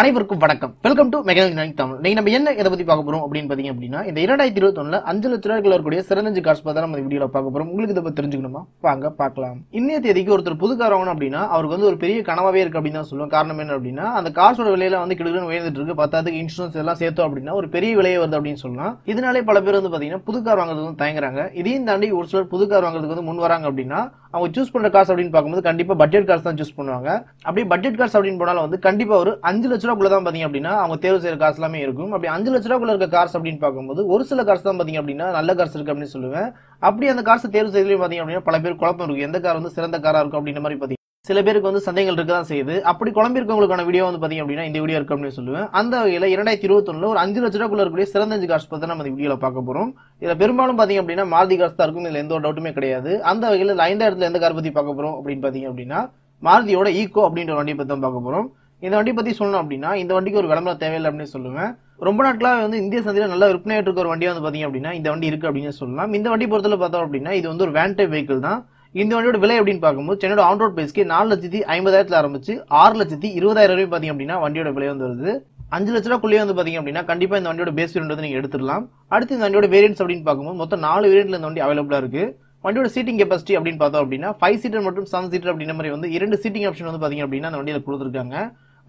அனைவருக்கும் வணக்கம் welcome to mechanic Tamil நீங்க நம்ம என்ன இதை பத்தி பார்க்க போறோம் அப்படின்னு பாத்தீங்க அப்படின்னா இந்த இரண்டாயிரத்தி இருபத்தி இருபத்தொன்னுல அஞ்சு லட்ச ரூபாய்க்கு இருக்கக்கூடிய சிறந்தஞ்சு காசு பார்த்தா நம்ம வீடியோல பார்க்க போறோம் உங்களுக்கு இதை பத்தி தெரிஞ்சுக்கணுமா வாங்க பார்க்கலாம் இன்னைய தேதிக்கு ஒருத்தர் புதுக்காரவங்க அப்படின்னா அவருக்கு வந்து ஒரு பெரிய கனவாவே இருக்கு அப்படின்னு தான் சொல்லுவோம் காரணம் என்ன அப்படின்னா அந்த காசோட விலையில வந்து கிடுக்குன்னு உயர்ந்துட்டு இருக்கு பத்தாவதுக்கு இன்சூரன்ஸ் எல்லாம் சேர்த்தோம் அப்படின்னா ஒரு பெரிய விலையை வருது அப்படின்னு சொல்லலாம் இதனாலே பல பேர் வந்து பாத்தீங்கன்னா புது வாங்குறது வந்து தயங்குறாங்க இதையும் தாண்டி ஒரு சிலர் புது கார் வாங்குறதுக்கு வந்து முன் வராங்க அப்படின்னா அவங்க சூஸ் பண்ற காசு அப்படின்னு பார்க்கும்போது கண்டிப்பா பட்ஜெட் கார்ஸ் தான் சூஸ் பண்ணுவாங்க அப்படியே பட்ஜெட் கார்ஸ் அப்படின்னு போனாலும் வந்து கண்டிப்பா ஒரு அஞ்சு லட்சம் லட்ச ரூபாக்குள்ள அப்படின்னா அவங்க தேர்வு செய்கிற காசு எல்லாமே இருக்கும் அப்படி அஞ்சு லட்ச ரூபாக்குள்ள இருக்க காசு அப்படின்னு பார்க்கும்போது ஒரு சில காசு தான் பார்த்தீங்க அப்படின்னா நல்ல காசு இருக்குது அப்படின்னு சொல்லுவேன் அப்படி அந்த காசு தேர்வு செய்யலையும் பார்த்தீங்க அப்படின்னா பல பேர் குழப்பம் இருக்கும் எந்த கார் வந்து சிறந்த காராக இருக்கும் அப்படின்ற மாதிரி பார்த்தீங்க சில பேருக்கு வந்து சந்தேகங்கள் இருக்க தான் செய்யுது அப்படி குழம்பிருக்கவங்களுக்கான வீடியோ வந்து பார்த்தீங்க அப்படின்னா இந்த வீடியோ இருக்கு அப்படின்னு சொல்லுவேன் அந்த வகையில் இரண்டாயிரத்தி இருபத்தொன்னில் ஒரு அஞ்சு லட்ச ரூபாக்குள்ள இருக்கக்கூடிய சிறந்த அஞ்சு காசு பற்றி நம்ம இந்த வீடியோவில் பார்க்க போகிறோம் இதில் பெரும்பாலும் பார்த்தீங்க அப்படின்னா மாருதி காசு தான் இருக்கும் இதில் எந்த ஒரு டவுட்டுமே கிடையாது அந்த வகையில் ஐந்தாயிரத்தில் எந்த கார் பற்றி பார்க்க போகிறோம் அப்படின்னு பார்த்தீங்க அப்படின்னா மாருதியோட ஈகோ அப்படின்ற வண்டியை பற்றி தான் பார்க்க போகிறோம் இந்த வண்டி பற்றி சொல்லணும் அப்படின்னா இந்த வண்டிக்கு ஒரு விளம்பரம் தேவையில்லை அப்படின்னு சொல்லுவேன் ரொம்ப நாட்களாக வந்து இந்திய சந்தையில் நல்லா விற்பனையாட்டு இருக்க ஒரு வண்டியாக வந்து பார்த்தீங்க அப்படின்னா இந்த வண்டி இருக்குது அப்படின்னு சொல்லலாம் இந்த வண்டி பொறுத்தவரை பார்த்தோம் அப்படின்னா இது வந்து ஒரு வேன் டைப் வெஹிக்கிள் தான் இந்த வண்டியோட விலை அப்படின்னு பார்க்கும்போது சென்னையோட ஆன் ரோட் பேஸ்க்கு நாலு லட்சத்தி ஐம்பதாயிரத்தில் ஆரம்பிச்சு ஆறு லட்சத்தி இருபதாயிரம் ரூபாய் பார்த்தீங்க அப்படின்னா வண்டியோட விலை வந்து வருது அஞ்சு லட்ச ரூபாக்குள்ளேயே வந்து பார்த்தீங்க அப்படின்னா கண்டிப்பாக இந்த வண்டியோட பேஸ் வேரியன்ட் வந்து நீங்கள் எடுத்துடலாம் அடுத்து இந்த வண்டியோட வேரியன்ஸ் அப்படின்னு பார்க்கும்போது மொத்தம் நாலு வேரியன்ட்ல இந்த வண்டி அவைலபிளாக இருக்குது வண்டியோட சீட்டிங் கெப்பாசிட்டி அப்படின்னு பார்த்தோம் அப்படின்னா ஃபைவ் சீட்டர் மற்றும் செவன் சீட்டர் அப்படின்ற மாதிரி வந்து இரண்டு சீட்டிங் ஆப்ஷன் வந்து பார்த்திங்க அப்படின்னா அந்த வண்டியில் கொடுத்துருக்காங்க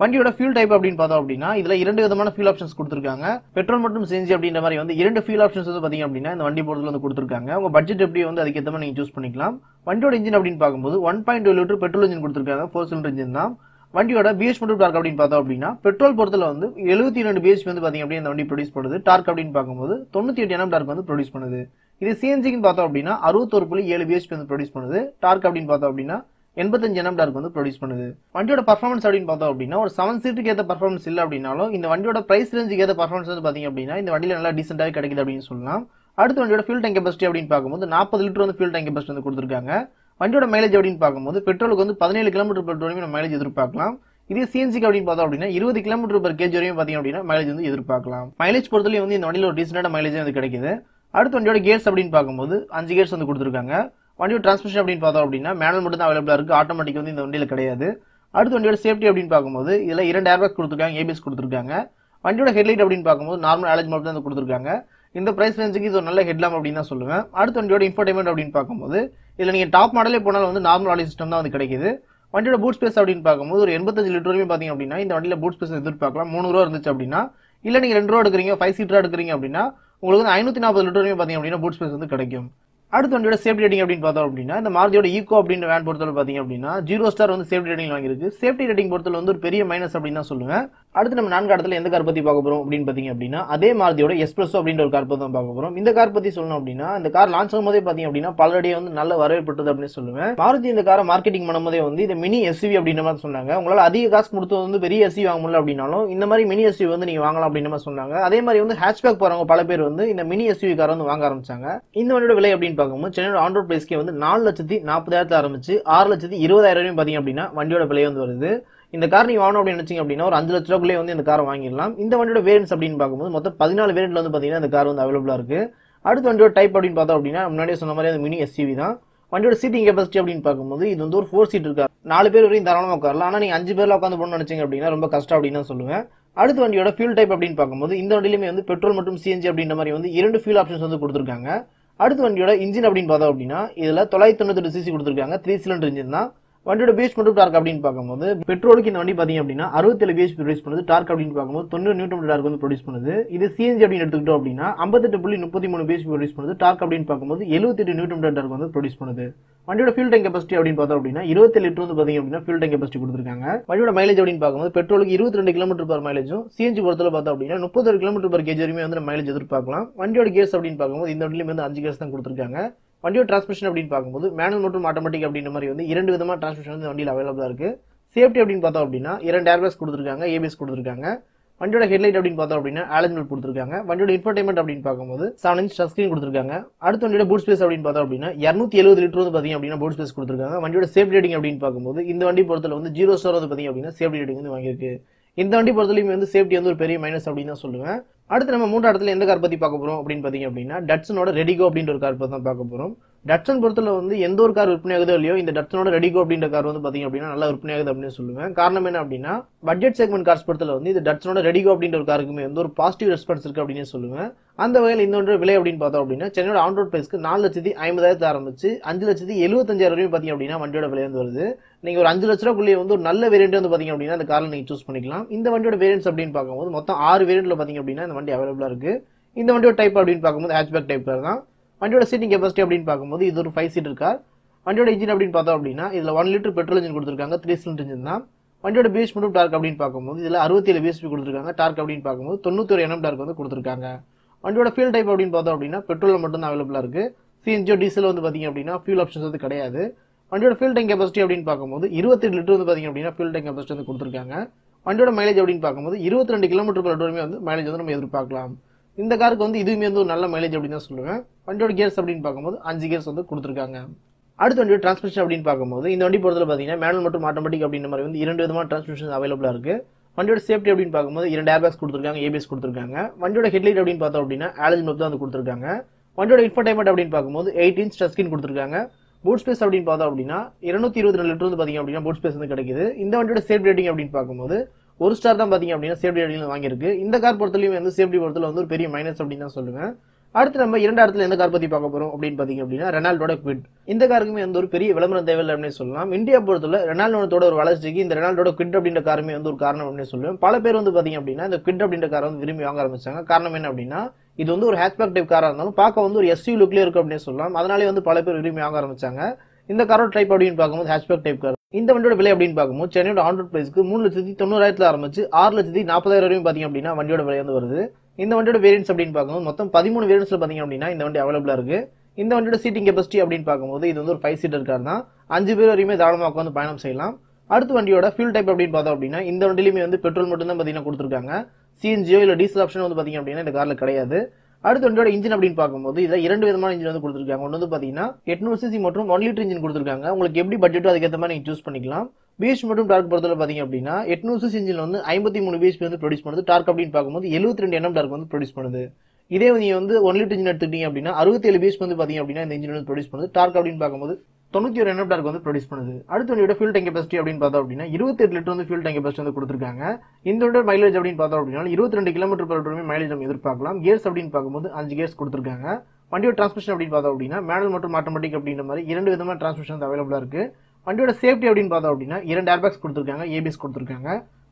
வண்டியோட ஃபியூல் டைப் அப்படின்னு பார்த்தோம் அப்படின்னா இதுல இரண்டு விதமான ஃபியூல் ஆப்ஷன்ஸ் கொடுத்துருக்காங்க பெட்ரோல் மட்டும் சேஞ்ச் அப்படின்ற மாதிரி வந்து இரண்டு ஃபியூல் ஆப்ஷன்ஸ் வந்து பாத்தீங்க அப்படின்னா இந்த வண்டி போறதுல வந்து கொடுத்துருக்காங்க உங்க பட்ஜெட் எப்படி வந்து அதுக்கேற்ற மாதிரி நீங்க சூஸ் பண்ணிக்கலாம் வண்டியோட இன்ஜின் அப்படின்னு பார்க்கும்போது one point two litre petrol engine கொடுத்துருக்காங்க ஃபோர் சிலிண்டர் இன்ஜின் தான் வண்டியோட பிஹெச் மட்டும் டார்க் அப்படின்னு பார்த்தோம் அப்படின்னா பெட்ரோல் பொறுத்தல வந்து எழுபத்தி ரெண்டு பிஹெச் வந்து பாத்தீங்க அப்படின்னா இந்த வண்டி ப்ரொடியூஸ் பண்ணுது டார்க் அப்படின்னு பார்க்கும்போது தொண்ணூத்தி எட்டு எண்ணம் டார்க் வந்து ப்ரொடியூஸ் பண்ணுது இது சிஎன்ஜிக்கு பார்த்தோம் அப்படின்னா அறுபத்தொரு புள்ளி ஏழு பிஹெச் வந்து ப்ரொடியூஸ் பண்ணுது டார்க் அப்படின்னு பார்த்தோம் அப்படின்னா எண்பத்தஞ்சு என்எம் டார்க் வந்து ப்ரொடியூஸ் பண்ணுது வண்டியோட பர்ஃபார்மன்ஸ் அப்படின்னு பார்த்தோம் அப்படின்னா ஒரு செவன் சீட்டுக்கு ஏற்ற பர்ஃபார்மன்ஸ் இல்லை அப்படின்னாலும் இந்த வண்டியோட பிரைஸ் ரேஞ்சுக்கு ஏற்ற பர்ஃபார்மன்ஸ் வந்து பார்த்தீங்க அப்படின்னா இந்த வண்டியில் நல்லா டீசெண்டாக கிடைக்குது அப்படின்னு சொல்லலாம் அடுத்து வண்டியோட ஃபியூல் டேங்க் கெபாசிட்டி அப்படின்னு பார்க்கும்போது நாற்பது லிட்டர் வந்து ஃபியூல் டேங்க் கெபாசிட்டி வந்து கொடுத்துருக்காங்க வண்டியோட மைலேஜ் அப்படின்னு பார்க்கும்போது பெட்ரோலுக்கு வந்து பதினேழு கிலோமீட்டர் பெட்ரோல் வரையும் மைலேஜ் எதிர்பார்க்கலாம் இதே சிஎன்சிக்கு அப்படின்னு பார்த்தோம் அப்படின்னா இருபது கிலோமீட்டர் பர் கேஜ் வரையும் பார்த்தீங்க அப்படின்னா மைலேஜ் வந்து எதிர்பார்க்கலாம் மைலேஜ் பொறுத்தவரையும் வந்து இந்த வண்டியில் ஒரு டீசெண்டான மைலேஜ் வந்து கிடைக்குது அடுத்து வண்டியோட கேர்ஸ் அப்படின்னு பார்க்கும்போது அஞ்சு கேர்ஸ் வந்து கொடுத்துருக்காங்க வண்டியோட டிரான்ஸ்மிஷன் அப்படின்னு பார்த்தோம் அப்படின்னா மேனல் மட்டும் தான் அவைலபிளாக இருக்குது ஆட்டோமேட்டிக் வந்து இந்த வண்டியில் கிடையாது அடுத்து வண்டியோட சேஃப்டி அப்படின்னு பார்க்கும்போது இதில் இரண்டு ஏர்பேக் கொடுத்துருக்காங்க ஏபிஎஸ் கொடுத்துருக்காங்க வண்டியோட ஹெட்லைட் அப்படின்னு பார்க்கும்போது நார்மல் ஆலேஜ் மட்டும் தான் கொடுத்துருக்காங்க இந்த ப்ரைஸ் ரேஞ்சுக்கு இது ஒரு நல்ல ஹெட்லாம் அப்படின்னு தான் சொல்லுவேன் அடுத்து வண்டியோட இன்ஃபர்டைமெண்ட் அப்படின்னு பார்க்கும்போது இதில் நீங்கள் டாப் மாடலே போனாலும் வந்து நார்மல் ஆலி சிஸ்டம் தான் வந்து கிடைக்குது வண்டியோட பூட் ஸ்பேஸ் அப்படின்னு பார்க்கும்போது ஒரு எண்பத்தஞ்சு லிட்டர் வரைக்கும் பார்த்தீங்க அப்படின்னா இந்த வண்டியில் பூட் ஸ்பேஸ் எதிர்பார்க்கலாம் மூணு ரூபா இருந்துச்சு அப்படின்னா இல்லை நீங்கள் ரெண்டு ரூபா எடுக்கிறீங்க ஃபைவ் சீட்டராக எடுக்கிறீங்க அப்படின்னா உங்களுக்கு வந்து ஐநூற்றி நாற்பது லிட்டர் வரைக்கும் பார்த்தீங்க அப்படின்னா பூட் ஸ்பேஸ் வந்து கிடைக்கும் அடுத்த வண்டியோட சேஃப்டி ரேட்டிங் அப்படின்னு பார்த்தோம் அப்படின்னா இந்த மாருதியோட ஈகோ அப்படின்ற வேன் பொறுத்தவரை பார்த்தீங்க அப்படின்னா ஜீரோ ஸ்டார் வந்து சேஃப்டி ரேட்டிங் வாங்கியிருக்கு சேஃப்டி ரேட்டிங் பொறுத்தவரை வந்து ஒரு பெரிய மைனஸ் அப்படின்னு தான் சொல்லுவேன் அடுத்து நம்ம நான்கு இடத்துல எந்த கார் பற்றி பார்க்க போகிறோம் அப்படின்னு பார்த்தீங்க அப்படின்னா அதே மாதிரியோட எஸ்பிரஸோ அப்படின்ற ஒரு கார் பத்தி பார்க்க போகிறோம் இந்த கார் பற்றி சொல்லணும் அப்படின்னா இந்த கார் லான்ச் ஆகும்போதே பார்த்தீங்க அப்படின்னா பலருடைய வந்து நல்ல வரவேற்பட்டது அப்படின்னு சொல்லுவேன் மாருதி இந்த காரை மார்க்கெட்டிங் பண்ணும்போதே வந்து இந்த மினி எஸ்இவி அப்படின்ற மாதிரி சொன்னாங்க உங்களால் அதிக காசு கொடுத்து வந்து பெரிய எஸ்இ வாங்க முடியல அப்படின்னாலும் இந்த மாதிரி மினி எஸ்யூவி வந்து நீங்கள் வாங்கலாம் அப்படின்ற மாதிரி சொன்னாங்க அதே மாதிரி வந்து ஹேஷ்பேக் போகிறவங்க பல பேர் வந்து இந்த மினி எஸ்இவி காரை வந்து வாங்க ஆரம்பிச்சாங்க இந்த வண்டியோட விலை அப்படின்னு பார்க்கும்போது சென்னையோட ஆண்ட்ரோட் பிளேஸ்க்கே வந்து நாலு லட்சத்தி நாற்பதாயிரத்து ஆரம்பிச்சு ஆறு லட்சத்தி இருபதாயிரம் வரையும் பார்த்தீங்க அப்படின்னா வண்டியோட விலை வந்து வருது இந்த கார் நீ வாங்கணும் அப்படின்னு நினச்சிங்க அப்படின்னா ஒரு அஞ்சு லட்ச வந்து இந்த காரை வாங்கிடலாம் இந்த வண்டியோட வேரியன்ஸ் அப்படின்னு பார்க்கும்போது மொத்தம் பதினாலு வேரியன்ட்ல வந்து பார்த்தீங்கன்னா இந்த கார் வந்து அவைலபிளாக இருக்குது அடுத்த வண்டியோட டைப் அப்படின்னு பார்த்தோம் அப்படின்னா முன்னாடியே சொன்ன மாதிரி அது மினி எஸ்யூவி தான் வண்டியோட சீட்டிங் கெப்பாசிட்டி அப்படின்னு பார்க்கும்போது இது வந்து ஒரு ஃபோர் சீட் இருக்கா நாலு பேர் வரையும் தரமான உட்காரலாம் ஆனால் நீங்கள் அஞ்சு பேரில் உட்காந்து போகணும்னு நினச்சிங்க அப்படின்னா ரொம்ப கஷ்டம் அப்படின்னு சொல்லுவேன் அடுத்த வண்டியோட ஃபியூல் டைப் அப்படின்னு பார்க்கும்போது இந்த வண்டியிலுமே வந்து பெட்ரோல் மற்றும் சிஎன்ஜி அப்படின்ற மாதிரி வந்து இரண்டு ஃபியூல் ஆப்ஷன்ஸ் வந்து கொடுத்துருக்காங்க அடுத்த வண்டியோட இன்ஜின் அப்படின்னு பார்த்தோம் அப்படின்னா இதில் தொள்ளாயிரத்தி தொண்ணூத்தெட்டு சிசி கொடுத்துருக்காங்க த்ரீ சிலிண்டர் இன்ஜின் தான் வண்டியோட பேஸ் மட்டும் டார்க் அப்படின்னு பார்க்கும்போது பெட்ரோலுக்கு இந்த வண்டி பார்த்தீங்க அப்படின்னா அறுபத்தேழு பேஸ் ப்ரொடியூஸ் பண்ணுது டார்க் அப்படின்னு பார்க்கும்போது தொண்ணூறு நியூட்டம் டார்க் வந்து ப்ரொடியூஸ் பண்ணுது இது சிஎன்ஜி அப்படின்னு எடுத்துக்கிட்டோம் அப்படின்னா ஐம்பத்தெட்டு புள்ளி முப்பத்தி மூணு பேஸ் ப்ரொடியூஸ் பண்ணுது டார்க் அப்படின்னு பார்க்கும்போது எழுபத்தெட்டு நியூட்டம் டார்க் வந்து ப்ரொடியூஸ் பண்ணுது வண்டியோட ஃபியூல் டேங்க் கெபாசிட்டி அப்படின்னு பார்த்தோம் அப்படின்னா இருபத்தி லிட்டர் வந்து பார்த்தீங்க அப்படின்னா ஃபியூல் டேங்க் கெபாசிட்டி கொடுத்துருக்காங்க வண்டியோட மைலேஜ் அப்படின்னு பார்க்கும்போது பெட்ரோலுக்கு இருபத்தி ரெண்டு கிலோமீட்டர் பர் மைலேஜும் சிஎன்ஜி பொறுத்தவரை பார்த்தோம் அப்படின்னா முப்பத்தொரு கிலோமீட்டர் பர் கேஜ் வரையுமே வந்து மைலேஜ் எதிர்பார்க்கலாம் வண்டியோட கேஸ் அப்படின்னு பார்க்கும்போது இந்த வண்டியிலேயே வந்து அஞ்சு கேஸ் தான் கொடுத்துருக்காங்க வண்டியோட டிரான்ஸ்மிஷன் அப்படின்னு பார்க்கும்போது மேனுவல் மற்றும் ஆட்டோமேட்டிக் அப்படின்ற மாதிரி வந்து இரண்டு விதமாக டிரான்ஸ்மிஷன் வந்து வண்டியில் அவைலபிளாக இருக்குது சேஃப்டி அப்படின்னு பார்த்தோம் அப்படின்னா இரண்டு ஏர்பேஸ் கொடுத்துருக்காங்க ஏபிஎஸ் கொடுத்துருக்காங்க வண்டியோட ஹெட்லைட் அப்படின்னு பார்த்தோம் அப்படின்னா ஆலஜ் கொடுத்துருக்காங்க வண்டியோட இன்ஃபர்டைன்மெண்ட் அப்படின்னு பார்க்கும்போது செவன் இன்ச் ஸ்க்ரீன் கொடுத்துருக்காங்க அடுத்த வண்டியோட பூட் ஸ்பேஸ் அப்படின்னு பார்த்தோம் அப்படின்னா இரநூத்தி எழுபது லிட்டர் வந்து பார்த்தீங்க அப்படின்னா பூட் ஸ்பேஸ் கொடுத்துருக்காங்க வண்டியோட சேஃப்டி ரேட்டிங் அப்படின்னு பார்க்கும்போது இந்த வண்டி பொறுத்தல வந்து ஜீரோ ஸ்டோர் வந்து பார்த்தீங்க அப்படின்னா சேஃப்டி ரேட்டிங் வந்து வாங்கியிருக்கு இந்த வண்டி பொறுத்தலையும் வந்து சேஃப்டி வந்து ஒரு பெரிய மைனஸ் அப்படின்னு தான் சொல்லுவேன் அடுத்து நம்ம மூன்றாவது இடத்துல எந்த கார் பத்தி பார்க்க போறோம் அப்படின்னு பாத்தீங்க அப்படின்னா டட்ஸனோட ரெடிகோ அப்படின்ற ஒரு கார் பத்தி தான் பார்க்க போறோம் டட்சன் பொறுத்தல வந்து எந்த ஒரு கார் விற்பனையாகுதோ இல்லையோ இந்த டட்சனோட ரெடிகோ அப்படின்ற கார் வந்து பாத்தீங்க அப்படின்னா நல்லா விற்பனையாகுது அப்படின்னு சொல்லுவேன் காரணம் என்ன அப்படின்னா பட்ஜெட் செக்மெண்ட் கார்ஸ் பொறுத்தல வந்து இந்த டட்சனோட ரெடிகோ அப்படின்ற ஒரு காருக்குமே வந்து ஒரு பாசிட்டிவ் ரெஸ்பான்ஸ் இருக்கு அப்படின்னு சொல்லுவேன் அந்த வகையில் இன்னொன்று விலை அப்படின்னு பார்த்தோம் அப்படின்னா சென்னையோட ஆன் ரோட் பிரைஸ்க்கு நாலு லட்சத்தி ஐம்பதாயிரத்து ஆரம்பிச்சு அஞ்சு லட்சத்தி எழுபத்தஞ்சாயிரம் வரையும் பார்த்தீங்க அப்படின்னா வண்டியோட விலை வந்து வருது நீங்கள் ஒரு அஞ்சு லட்ச ரூபாய்க்குள்ளே வந்து ஒரு நல்ல வேரியண்ட் வந்து பார்த்தீங்க அப்படின்னா அந்த காரில் நீங்கள் சூஸ் பண்ணிக்கலாம் இந்த வண்டியோட வேரியன்ஸ் அப்படின்னு பார்க்கும்போது மொத்தம் ஆறு வேரியண்ட்டில் பார்த்தீங்க அப்படின்னா இந்த வண்டி அவைலபிளாக இருக்குது இந்த வண்டியோட டைப் அப்படின்னு பார்க்கும்போது ஹேஷ்பேக் டைப் தான் வண்டியோட சீட்டிங் கெப்பாசிட்டி அப்படின்னு பார்க்கும்போது இது ஒரு ஃபைவ் சீட் இருக்கா வண்டியோட இன்ஜின் அப்படின்னு பார்த்தோம் அப்படின்னா இதில் ஒன் லிட்டர் பெட்ரோல் இன்ஜின் கொடுத்துருக்காங்க த்ரீ சிலிண்டர் இன்ஜின் தான் வண்டியோட பிஎஸ் மட்டும் டார்க் அப்படின்னு பார்க்கும்போது இதில் அறுபத்தேழு பிஎஸ்பி கொடுத்துருக்காங்க டார்க் அப்படின்னு பார்க்கும்போது தொண்ணூத்தொரு எம் டார்க் வந்து கொடுத்துருக்காங்க வண்டியோட ஃபியூல் டைப் அப்படின்னு பார்த்தோம் அப்படின்னா பெட்ரோல் மட்டும் தான் அவைலபிளாக இருக்குது சிஎன்ஜியோ டீசல் வந்து பார்த்திங்க அப்படின்னா ஃபியூல் ஆப்ஷன்ஸ் வந்து கிடையாது வண்டியோட ஃபியூல் டைங் கெப்பாசிட்டி அப்படின்னு பார்க்கும்போது இருபத்தெட்டு லிட்டர் வந்து பார்த்திங்க அப்படின்னா ஃபியூல் டைங் கெப்பாசிட்டி வந்து கொடுத்துருக்காங்க வண்டியோட மைலேஜ் அப்படின்னு பார்க்கும்போது இருபத்தி ரெண்டு கிலோமீட்டர் பர் வந்து மைலேஜ் வந்து நம்ம எதிர்பார்க்கலாம் இந்த காருக்கு வந்து இதுவுமே வந்து ஒரு நல்ல மைலேஜ் அப்படின்னு தான் சொல்லுவேன் வண்டியோட கியர்ஸ் அப்படின்னு பார்க்கும்போது அஞ்சு கியர்ஸ் வந்து கொடுத்துருக்காங்க அடுத்த வண்டியோட டிரான்ஸ்மிஷன் அப்படின்னு பார்க்கும்போது இந்த வண்டி பொறுத்தவரை பார்த்தீங்கன்னா மேனுவல் மற்றும் ஆட்டோமேட்டிக் அப்படின்ற மாதிரி வந்து இரண்டு விதமான டிரான்ஸ்மிஷன் அவைலபிளாக இருக்குது வண்டியோட சேஃப்டி அப்படின்னு பார்க்கும்போது இரண்டு ஏர்பேக்ஸ் கொடுத்துருக்காங்க ஏபிஎஸ் கொடுத்துருக்காங்க வண்டியோட ஹெட்லைட் அப்படின்னு பார்த்தோம் அப்படின்னா ஆலஜ் மெப் தான் வந்து கொடுத்துருக்காங்க வண்டியோட இன்ஃபர்டைன்மெண்ட் அப்படின்னு பார்க்கும்போது எயிட் இன்ச் கொடுத்துருக்காங்க பூட் ஸ்பேஸ் அப்படின்னு பார்த்தோம் அப்படின்னா இருநூத்தி இருபது ரெண்டு லிட்டர் வந்து பார்த்தீங்க அப்படின்னா பூட் ஸ்பேஸ் வந்து கிடைக்குது இந்த வண்டியோட சேஃப் ரேட்டிங் அப்படின்னு பார்க்கும்போது ஒரு ஸ்டார் தான் பார்த்தீங்க அப்படின்னா சேஃப்டி அடியில் வாங்கியிருக்கு இந்த கார் பொறுத்தலையும் வந்து சேஃப்டி பொறுத்தல வந்து ஒரு பெரிய மைனஸ் அப்படின்னு தான் சொல்லுவேன் அடுத்து நம்ம இரண்டு இடத்துல எந்த கார் பற்றி பார்க்க போகிறோம் அப்படின்னு பார்த்தீங்க அப்படின்னா ரெனால்டோட குவிட் இந்த காருக்குமே வந்து ஒரு பெரிய விளம்பரம் தேவையில்லை அப்படின்னு சொல்லலாம் இந்தியா பொறுத்தவரை ரெனால்டோனத்தோட ஒரு வளர்ச்சிக்கு இந்த ரெனால்டோட குவிட் அப்படின்ற காருமே வந்து ஒரு காரணம் அப்படின்னு சொல்லுவேன் பல பேர் வந்து பார்த்தீங்க அப்படின்னா இந்த குவிட் அப்படின்ற காரை வந்து விரும்பி வாங்க ஆரம்பிச்சாங்க காரணம் என்ன அப்படின்னா இது வந்து ஒரு ஹேஷ்பேக் டைப் காராக இருந்தாலும் பார்க்க வந்து ஒரு எஸ்யூ லுக்லேயே இருக்கும் அப்படின்னு சொல்லலாம் அதனாலே வந்து பல பேர் விரும்பி வாங்க ஆரம்பிச்சாங்க இந்த காரோட டைப் அப்படின்னு பார்க்கும்போது ஹேஷ்பேக் டைப் கார் இந்த வண்டியோட விலை அப்படின்னு பார்க்கும்போது சென்னையோட ஆண்ட்ரோட் பிரைஸ்க்கு மூணு லட்சத்தி தொண்ணூறாயிரத்துல ஆரம்பிச்சு ஆறு லட்சத்தி நாற்பதாயிரம் வரையும் பார்த்தீங்க அப்படின்னா வண்டியோட விலை வந்து வருது இந்த வண்டியோட வேரியன்ஸ் அப்படின்னு பார்க்கும்போது மொத்தம் பதிமூணு வேரியன்ஸில் பார்த்தீங்க அப்படின்னா இந்த வண்டி அவைலபிளாக இருக்குது இந்த வண்டியோட சீட்டிங் கெப்பாசிட்டி அப்படின்னு பார்க்கும்போது இது வந்து ஒரு ஃபைவ் சீட்டர் கார் தான் அஞ்சு பேர் வரையுமே தாராளமாக உட்காந்து பயணம் செய்யலாம் அடுத்த வண்டியோட ஃபியூல் டைப் அப்படின்னு பார்த்தோம் அப்படின்னா இந்த வண்டியிலுமே வந்து பெட்ரோல் மட்டும் தான் பார்த்தீங்கன்னா கொடுத்துருக்காங்க சிஎன்ஜியோ இல்லை டீசல் ஆப்ஷன் வந்து பார்த்தீங்க அப்படின்னா இந்த காரில் கிடையாது அடுத்து வண்டியோட இன்ஜின் அப்படின்னு பார்க்கும்போது இதில் இரண்டு விதமான இன்ஜின் வந்து கொடுத்துருக்காங்க ஒன்று வந்து பார்த்தீங்கன்னா எட்நூறு சிசி மற்றும் ஒன் லிட்டர் இன்ஜின் கொடுத்துருக்காங்க உங்களுக்கு எப்படி பட்ஜெட்டோ அதுக்கேற்ற மாதிரி நீங்கள் சூஸ் பண்ணிக்கலாம் பிஎஸ் மற்றும் டார்க் பொறுத்தவரை பார்த்தீங்க அப்படின்னா எட்நூறு சிசி இன்ஜின் வந்து ஐம்பத்தி மூணு பிஎஸ்பி வந்து ப்ரொடியூஸ் பண்ணுது டார்க் அப்படின்னு பார்க்கும்போது எழுபத்தி ரெண்டு எண்ணம் டார்க் வந்து ப்ரொடியூஸ் பண்ணுது இதே நீங்கள் வந்து ஒன் லிட்டர் இன்ஜின் எடுத்துக்கிட்டீங்க அப்படின்னா அறுபத்தேழு பிஎஸ்பி வந்து பார்த்தீங்க அப்படின்னா இந்த இன்ஜின் வந்து ப்ரொடியூஸ் பண்ணுது டார்க் அப்படின்னு பார்க்கும்போது தொண்ணூற்றி ஒரு என்எப்டாருக்கு வந்து ப்ரொடியூஸ் பண்ணுது அடுத்த வண்டியோட ஃபியூல் டேங்க் கெப்பாசிட்டி அப்படின்னு பார்த்தோம் அப்படின்னா இருபத்தி எட்டு லிட்டர் வந்து ஃபியூல் டேங்க் கெப்பாசிட்டி வந்து கொடுத்துருக்காங்க இந்த வண்டியோட மைலேஜ் அப்படின்னு பார்த்தோம் அப்படின்னா இருபத்தி ரெண்டு கிலோமீட்டர் பர் லிட்டருமே மைலேஜ் நம்ம எதிர்பார்க்கலாம் கியர்ஸ் அப்படின்னு பார்க்கும்போது அஞ்சு கியர்ஸ் கொடுத்துருக்காங்க வண்டியோட டிரான்ஸ்மிஷன் அப்படின்னு பார்த்தோம் அப்படின்னா மேனல் மற்றும் ஆட்டோமேட்டிக் அப்படின்ற மாதிரி இரண்டு விதமான டிரான்ஸ்மிஷன் வந்து அவைலபிளாக இருக்குது வண்டியோட சேஃப்டி அப்படின்னு பார்த்தோம் அப்படின்னா இரண்டு ஏர்பேக்ஸ் கொடுத்துருக்காங்க ஏபிஎஸ் கொடுத்துருக்காங்க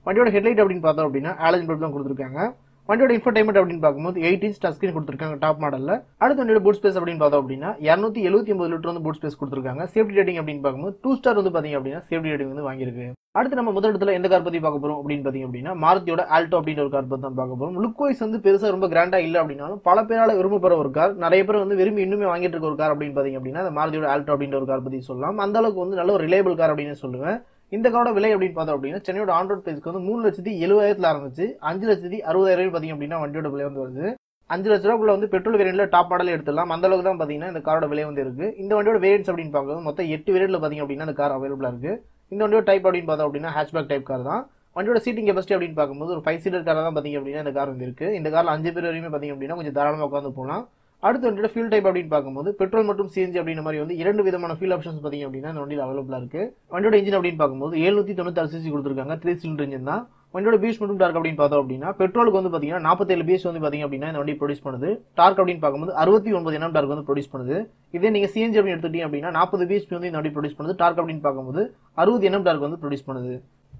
வண்டியோட ஹெட்லைட் அப்படின்னு பார்த்தோம் அப்படின்னா ஆலஜன் பல்ப் தான் கொடுத்துருக்காங்க வண்டியோட இன்ஃபர்டைன்மெண்ட் அப்படின்னு பார்க்கும்போது எயிட் இன்ச் டஸ்கின் கொடுத்துருக்காங்க டாப் மாடலில் அடுத்த வண்டியோட பூட் ஸ்பேஸ் அப்படின்னு பார்த்தோம் அப்படின்னா இரநூத்தி எழுபத்தி ஒன்பது லிட்டர் வந்து பூட் ஸ்பேஸ் கொடுத்துருக்காங்க சேஃப்டி ரேட்டிங் அப்படின்னு பார்க்கும்போது டூ ஸ்டார் வந்து பார்த்தீங்க அப்படின்னா சேஃப்டி ரேட்டிங் வந்து வாங்கியிருக்கு அடுத்து நம்ம முதல் இடத்துல எந்த கார் பற்றி பார்க்க போகிறோம் அப்படின்னு பார்த்தீங்க அப்படின்னா மாருதியோட ஆல்டோ அப்படின்ற ஒரு கார் பற்றி தான் பார்க்க போகிறோம் லுக் வைஸ் வந்து பெருசாக ரொம்ப கிராண்டாக இல்லை அப்படின்னாலும் பல பேரால் விரும்பப்படுற ஒரு கார் நிறைய பேர் வந்து விரும்பி இன்னுமே வாங்கிட்டு இருக்க ஒரு கார் அப்படின்னு பார்த்தீங்க அப்படின்னா அந்த மாருதியோட ஆல்டோ அப்படின்ற ஒரு கார் பற்றி சொல்லலாம் அந்த அளவுக்கு வந்து நல்ல ஒரு ரிலேபிள் கார் அப்படின்னு சொல்லுவேன் இந்த காரோட விலை அப்படின்னு பார்த்தோம் அப்படின்னா சென்னையோட ஆன் ரோட் பேஜுக்கு வந்து மூணு லட்சத்தி எழுபதாயிரத்துல ஆரம்பிச்சு அஞ்சு லட்சத்தி அறுபதாயிரம் பார்த்தீங்க அப்படின்னா வண்டியோட விலை வந்து வருது அஞ்சு லட்ச ரூபாக்குள்ள வந்து பெட்ரோல் வேரியண்ட்ல டாப் மாடல் எடுத்துலாம் அந்த அளவுக்கு தான் பார்த்தீங்கன்னா இந்த காரோட விலை வந்து இருக்கு இந்த வண்டியோட வேரியன்ஸ் அப்படின்னு பார்க்கும்போது மொத்தம் எட்டு வேரியண்ட்ல பார்த்தீங்க அப்படின்னா இந்த கார் அவைலபிளா இருக்கு இந்த வண்டியோட டைப் அப்படின்னு பார்த்தோம் அப்படின்னா ஹேஷ்பேக் டைப் கார் தான் வண்டியோட சீட்டிங் கெபசிட்டி அப்படின்னு பார்க்கும்போது ஒரு ஃபைவ் சீட்டர் கார் தான் பார்த்தீங்க அப்படின்னா இந்த கார் வந்து இருக்கு இந்த காரில் அஞ்சு பேர் வரையுமே பார்த்தீங்க அப்படின்னா கொஞ்சம் தாராளமாக உட்காந்து போகலாம் அடுத்து வந்துட்டு ஃபியூல் டைப் அப்படின்னு பார்க்கும்போது பெட்ரோல் மற்றும் சிஎன்ஜி அப்படின்ற மாதிரி வந்து இரண்டு விதமான ஃபியூல் ஆப்ஷன்ஸ் பார்த்திங்க அப்படின்னா இந்த வண்டியில் அவைலபிளாக இருக்குது வண்டியோட இன்ஜின் அப்படின்னு பார்க்கும்போது எழுநூத்தி தொண்ணூத்தாறு சிசி கொடுத்துருக்காங்க த்ரீ சிலிண்டர் இன்ஜின் தான் வண்டியோட பீஸ் மட்டும் டார்க் அப்படின்னு பார்த்தோம் அப்படின்னா பெட்ரோலுக்கு வந்து பார்த்தீங்கன்னா நாற்பத்தேழு பிஎஸ் வந்து பார்த்தீங்க அப்படின்னா இந்த வண்டி ப்ரொடியூஸ் பண்ணுது டார்க் அப்படின்னு பார்க்கும்போது அறுபத்தி ஒன்பது எண்ணம் டார்க் வந்து ப்ரொடியூஸ் பண்ணுது இதே நீங்கள் சிஎன்ஜி அப்படின்னு எடுத்துட்டீங்க அப்படின்னா நாற்பது பீஸ் வந்து இந்த வண்டி ப்ரொடியூஸ் பண்ணுது டார்க் அப்படின்னு பார்க்கும்போது அறுபது எண்ணம் டார்க் வந்து ப்ரொடியூஸ் பண்ணுது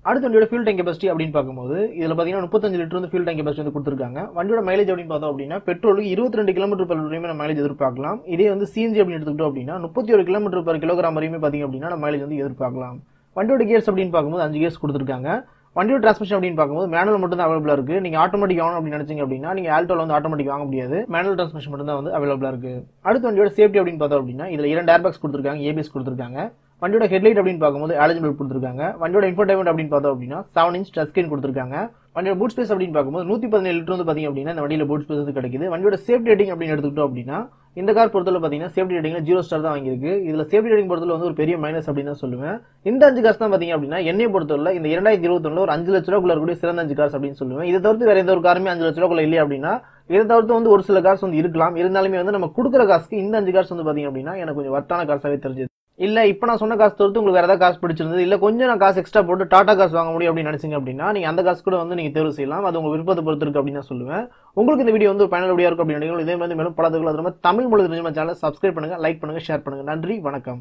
அடுத்து வண்டியோட ஃபியூல் டேங்க் கெபாசிட்டி அப்படின்னு பார்க்கும்போது இதில் பார்த்தீங்கன்னா முப்பத்தஞ்சு லிட்டர் வந்து ஃபியூல் டேங்க் கெபாசிட்டி வந்து கொடுத்துருக்காங்க வண்டியோட மைலேஜ் அப்படின்னு பார்த்தோம் அப்படின்னா பெட்ரோலுக்கு இருபத்தி ரெண்டு கிலோமீட்டர் பர் வரையுமே நம்ம மைலேஜ் எதிர்பார்க்கலாம் இதே வந்து சிஎன்ஜி அப்படின்னு எடுத்துக்கிட்டோம் அப்படின்னா முப்பத்தி கிலோமீட்டர் பர் கிலோகிராம் வரையுமே பார்த்தீங்க அப்படின்னா நம்ம மைலேஜ் வந்து எதிர்பார்க்கலாம் வண்டியோட கியர்ஸ் அப்படின்னு பார்க்கும்போது அஞ்சு கியர்ஸ் கொடுத்துருக்காங்க வண்டியோட ட்ரான்ஸ்மிஷன் அப்படின்னு பார்க்கும்போது மேனுவல் மட்டும் தான் அவைலபிளாக இருக்குது நீங்கள் ஆட்டோமேட்டிக் ஆகணும் அப்படின்னு நினச்சிங்க அப்படின்னா நீங்கள் ஆல்டோவில் வந்து ஆட்டோமேட்டிக் வாங்க முடியாது மேனுவல் ட்ரான்ஸ்மிஷன் மட்டும் தான் வந்து அவைலபிளாக இருக்குது அடுத்து வண்டியோட சேஃப்டி அப்படின்னு பார்த்தோம் அப்படின்னா இதில் இரண்டு ஏர்பேக்ஸ் கொடுத்துருக்காங்க ஏபிஎஸ் கொடுத்துருக்காங்க வண்டியோட ஹெட்லைட் அப்படின்னு பார்க்கும்போது ஆலஜிமெண்ட் கொடுத்துருக்காங்க வண்டியோட இன்ஃபர்டைமெண்ட் அப்படின்னு பார்த்தோம் அப்படின்னா செவன் இன்ச் டஸ்கின் கொடுத்துருக்காங்க வண்டியோட பூட் ஸ்பேஸ் அப்படின்னு பார்க்கும்போது நூற்றி பதினேழு லிட்டர் வந்து பார்த்திங்க அப்படின்னா இந்த வண்டியில் பூட் ஸ்பேஸ் வந்து கிடைக்குது வண்டியோட சேஃப்டி ரேட்டிங் அப்படின்னு எடுத்துக்கிட்டோம் அப்படின்னா இந்த கார் பொறுத்தவரை பார்த்தீங்கன்னா சேஃப்டி ரேட்டிங்ல ஜீரோ ஸ்டார் தான் வாங்கியிருக்கு இதில் சேஃப்டி ரேட்டிங் பொறுத்தவரை வந்து ஒரு பெரிய மைனஸ் அப்படின்னு சொல்லுவேன் இந்த அஞ்சு காசு தான் பார்த்தீங்க அப்படின்னா என்னை பொறுத்தவரை இந்த இரண்டாயிரத்தி இருபத்தொன்னு ஒரு அஞ்சு லட்ச ரூபாக்குள்ள இருக்கக்கூடிய சிறந்த அஞ்சு காசு அப்படின்னு சொல்லுவேன் இதை தவிர்த்து வேற எந்த ஒரு காருமே அஞ்சு லட்ச ரூபாக்குள்ள இல்லை அப்படின்னா இதை தவிர்த்து வந்து ஒரு சில காசு வந்து இருக்கலாம் இருந்தாலுமே வந்து நம்ம கொடுக்குற காசுக்கு இந்த அஞ்சு காசு வந்து பார்த்தீங்க அப்படின்னா எனக்கு கொஞ்சம் வர்த்தான காசாகவே தெரிஞ்சது இல்லை இப்போ நான் சொன்ன காசு தொடுத்து உங்களுக்கு வேறு ஏதாவது காசு பிடிச்சிருந்தது இல்லை கொஞ்சம் நான் காசு எக்ஸ்ட்ரா போட்டு டாட்டா காசு வாங்க முடியும் அப்படின்னு நினச்சிங்க அப்படின்னா நீங்கள் அந்த காசு கூட வந்து நீங்கள் தேர்வு செய்யலாம் அது உங்கள் விருப்பத்தை பொறுத்து இருக்குது அப்படின்னு நான் சொல்லுவேன் உங்களுக்கு இந்த வீடியோ வந்து பயனுள்ளபடியாக இருக்கும் அப்படின்னு இதே மாதிரி மேலும் பல தகவல் அது தமிழ் மொழி தெரிஞ்ச சேனலை சப்ஸ்கிரைப் பண்ணுங்கள் லைக் பண்ணுங்கள் ஷேர் பண்ணுங்கள் நன்றி வணக்கம்